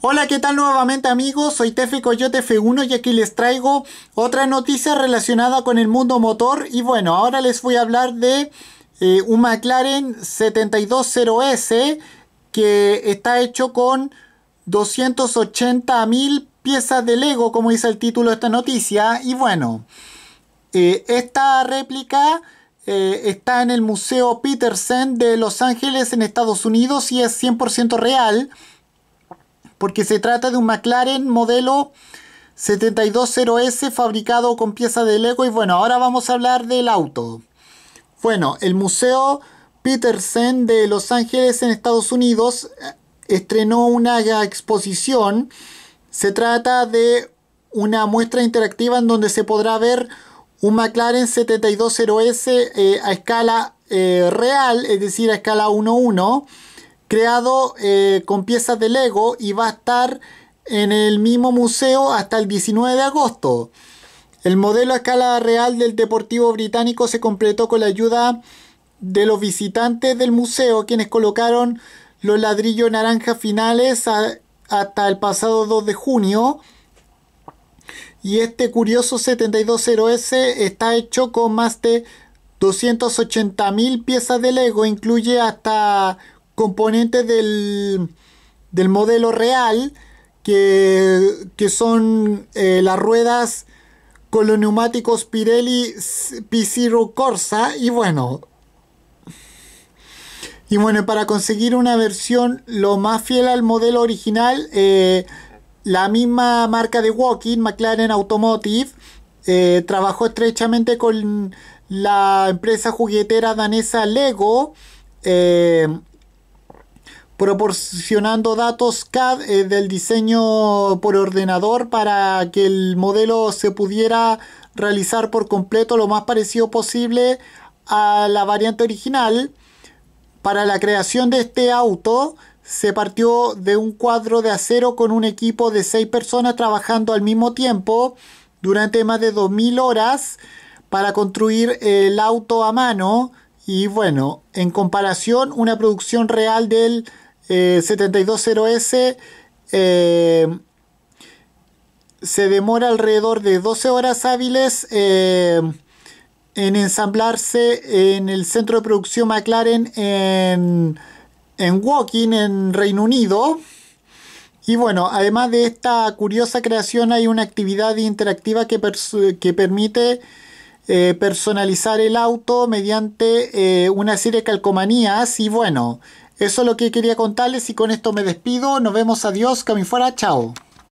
Hola, ¿qué tal nuevamente amigos? Soy Tefe Coyote F1 y aquí les traigo otra noticia relacionada con el mundo motor. Y bueno, ahora les voy a hablar de eh, un McLaren 720S que está hecho con 280.000 piezas de Lego, como dice el título de esta noticia. Y bueno, eh, esta réplica... Eh, está en el Museo Petersen de Los Ángeles en Estados Unidos y es 100% real porque se trata de un McLaren modelo 720S fabricado con pieza de Lego y bueno, ahora vamos a hablar del auto. Bueno, el Museo Petersen de Los Ángeles en Estados Unidos eh, estrenó una exposición. Se trata de una muestra interactiva en donde se podrá ver un McLaren 720S eh, a escala eh, real, es decir, a escala 1.1 creado eh, con piezas de Lego y va a estar en el mismo museo hasta el 19 de agosto. El modelo a escala real del Deportivo Británico se completó con la ayuda de los visitantes del museo, quienes colocaron los ladrillos naranja finales hasta el pasado 2 de junio. Y este curioso 720S está hecho con más de 280.000 piezas de Lego, incluye hasta componentes del, modelo real que, son eh, las ruedas con los neumáticos Pirelli P0 Corsa y bueno y bueno para conseguir una versión lo más fiel al modelo original eh, la misma marca de Walking McLaren Automotive eh, trabajó estrechamente con la empresa juguetera danesa Lego proporcionando datos CAD eh, del diseño por ordenador para que el modelo se pudiera realizar por completo lo más parecido posible a la variante original. Para la creación de este auto se partió de un cuadro de acero con un equipo de 6 personas trabajando al mismo tiempo durante más de 2.000 horas para construir el auto a mano y bueno, en comparación una producción real del 720S eh, eh, se demora alrededor de 12 horas hábiles eh, en ensamblarse en el centro de producción McLaren en, en Woking, en Reino Unido. Y bueno, además de esta curiosa creación hay una actividad interactiva que, que permite personalizar el auto mediante una serie de calcomanías y bueno, eso es lo que quería contarles y con esto me despido. Nos vemos, adiós, que fuera, chao.